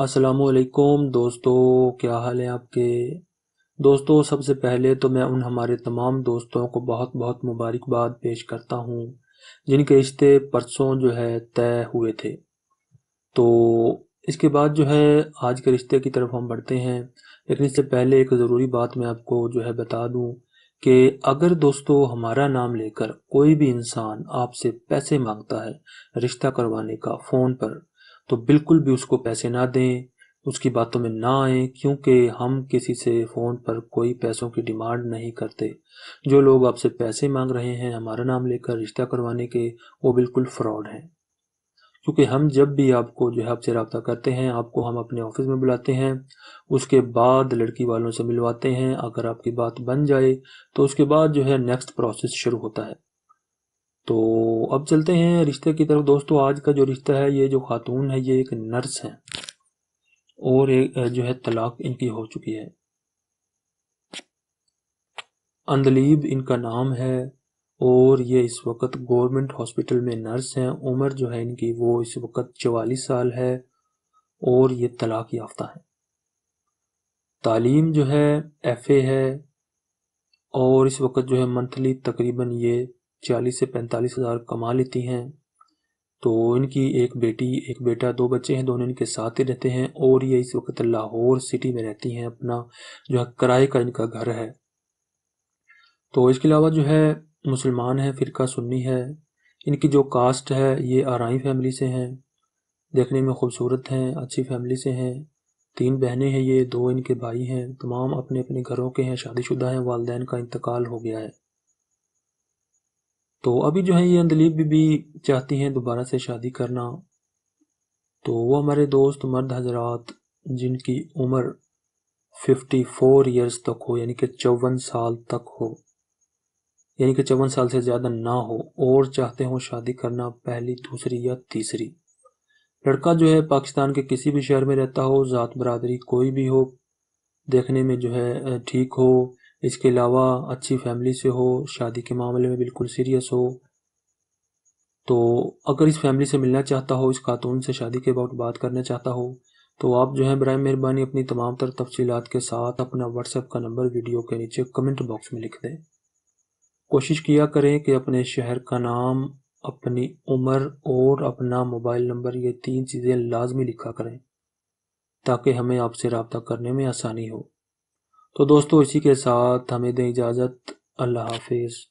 असलकुम दोस्तों क्या हाल है आपके दोस्तों सबसे पहले तो मैं उन हमारे तमाम दोस्तों को बहुत बहुत मुबारकबाद पेश करता हूँ जिनके रिश्ते परसों जो है तय हुए थे तो इसके बाद जो है आज के रिश्ते की तरफ हम बढ़ते हैं लेकिन इससे पहले एक ज़रूरी बात मैं आपको जो है बता दूँ कि अगर दोस्तों हमारा नाम लेकर कोई भी इंसान आपसे पैसे मांगता है रिश्ता करवाने का फ़ोन पर तो बिल्कुल भी उसको पैसे ना दें उसकी बातों में ना आए क्योंकि हम किसी से फ़ोन पर कोई पैसों की डिमांड नहीं करते जो लोग आपसे पैसे मांग रहे हैं हमारा नाम लेकर रिश्ता करवाने के वो बिल्कुल फ्रॉड हैं क्योंकि हम जब भी आपको जो है आपसे रबता करते हैं आपको हम अपने ऑफिस में बुलाते हैं उसके बाद लड़की वालों से मिलवाते हैं अगर आपकी बात बन जाए तो उसके बाद जो है नेक्स्ट प्रोसेस शुरू होता है तो अब चलते हैं रिश्ते की तरफ दोस्तों आज का जो रिश्ता है ये जो खातून है ये एक नर्स है और एक जो है तलाक इनकी हो चुकी है अंदलीब इनका नाम है और ये इस वक्त गवर्नमेंट हॉस्पिटल में नर्स हैं उम्र जो है इनकी वो इस वक्त चवालीस साल है और ये तलाक याफ्ता है तालीम जो है एफ ए है और इस वक्त जो है मंथली तकरीबन ये चालीस से पैंतालीस हज़ार कमा लेती हैं तो इनकी एक बेटी एक बेटा दो बच्चे हैं दोनों इनके साथ ही रहते हैं और ये इस वक्त लाहौर सिटी में रहती हैं अपना जो है किराए का इनका घर है तो इसके अलावा जो है मुसलमान है फ़िरका सुन्नी है इनकी जो कास्ट है ये आरई फैमिली से हैं देखने में खूबसूरत हैं अच्छी फैमिली से हैं तीन बहनें हैं ये दो इनके भाई हैं तमाम अपने अपने घरों के हैं शादीशुदा हैं वालदेन का इंतकाल हो गया है तो अभी जो है ये अंदलीब बीबी चाहती हैं दोबारा से शादी करना तो वो हमारे दोस्त मर्द हजरात जिनकी उम्र 54 फोर ईयर्स तक हो यानी कि चौवन साल तक हो यानी कि चौवन साल से ज़्यादा ना हो और चाहते हों शादी करना पहली दूसरी या तीसरी लड़का जो है पाकिस्तान के किसी भी शहर में रहता हो ज़ात बरदरी कोई भी हो देखने में जो है ठीक हो इसके अलावा अच्छी फैमिली से हो शादी के मामले में बिल्कुल सीरियस हो तो अगर इस फैमिली से मिलना चाहता हो इस खातून से शादी के अबाउट बात करना चाहता हो तो आप जो है बर मेहरबानी अपनी तमाम तर तफसीत के साथ अपना व्हाट्सएप का नंबर वीडियो के नीचे कमेंट बॉक्स में लिख दें कोशिश किया करें कि अपने शहर का नाम अपनी उम्र और अपना मोबाइल नंबर ये तीन चीज़ें लाजमी लिखा करें ताकि हमें आपसे रबता करने में आसानी हो तो दोस्तों इसी के साथ हमें दें इजाज़त अल्लाह हाफिज़